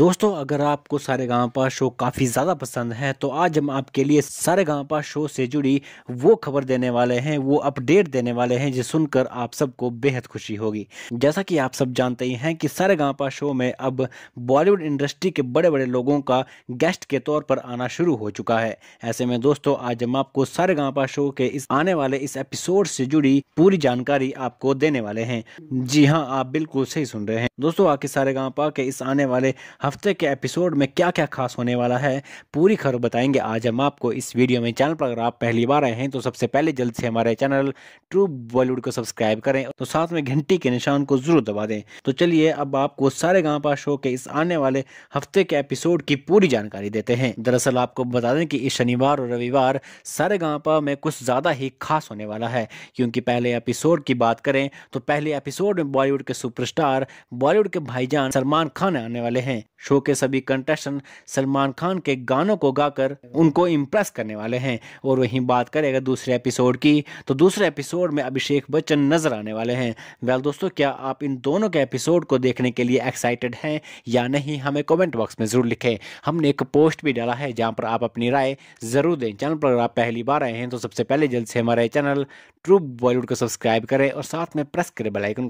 दोस्तों अगर आपको सारे पा शो काफ़ी ज़्यादा पसंद है तो आज हम आपके लिए सारे पा शो से जुड़ी वो खबर देने वाले हैं वो अपडेट देने वाले हैं जिसे सुनकर आप सबको बेहद खुशी होगी जैसा कि आप सब जानते ही हैं कि सारे पा शो में अब बॉलीवुड इंडस्ट्री के बड़े बड़े लोगों का गेस्ट के तौर पर आना शुरू हो चुका है ऐसे में दोस्तों आज हम आपको सारे पा शो के इस आने वाले इस एपिसोड से जुड़ी पूरी जानकारी आपको देने वाले हैं जी हाँ आप बिल्कुल सही सुन रहे हैं दोस्तों आके सारे पा के इस आने वाले हफ्ते के एपिसोड में क्या क्या खास होने वाला है पूरी खबर बताएंगे आज हम आपको इस वीडियो में चैनल पर अगर आप पहली बार आए हैं तो सबसे पहले जल्द से हमारे चैनल ट्रू बॉलीवुड को सब्सक्राइब करें तो साथ में घंटी के निशान को जरूर दबा दें तो चलिए अब आपको सारे गाँव पास शो के इस आने वाले हफ्ते के एपिसोड की पूरी जानकारी देते हैं दरअसल आपको बता दें कि इस शनिवार और रविवार सारे गाँव में कुछ ज़्यादा ही खास होने वाला है क्योंकि पहले एपिसोड की बात करें तो पहले एपिसोड में बॉलीवुड के सुपरस्टार बॉलीवुड के भाईजान सलमान खान आने वाले हैं शो के सभी कंटेस्टेंट सलमान खान के गानों को गाकर उनको इम्प्रेस करने वाले हैं और वहीं बात करें अगर दूसरे एपिसोड की तो दूसरे एपिसोड में अभिषेक बच्चन नजर आने वाले हैं वेल दोस्तों क्या आप इन दोनों के एपिसोड को देखने के लिए एक्साइटेड हैं या नहीं हमें कमेंट बॉक्स में ज़रूर लिखें हमने एक पोस्ट भी डाला है जहाँ पर आप अपनी राय ज़रूर दें चैनल पर अगर आप पहली बार आए हैं तो सबसे पहले जल्द से हमारे चैनल ट्रू बॉलीवुड को सब्सक्राइब करें और साथ में प्रेस करें बेलाइकन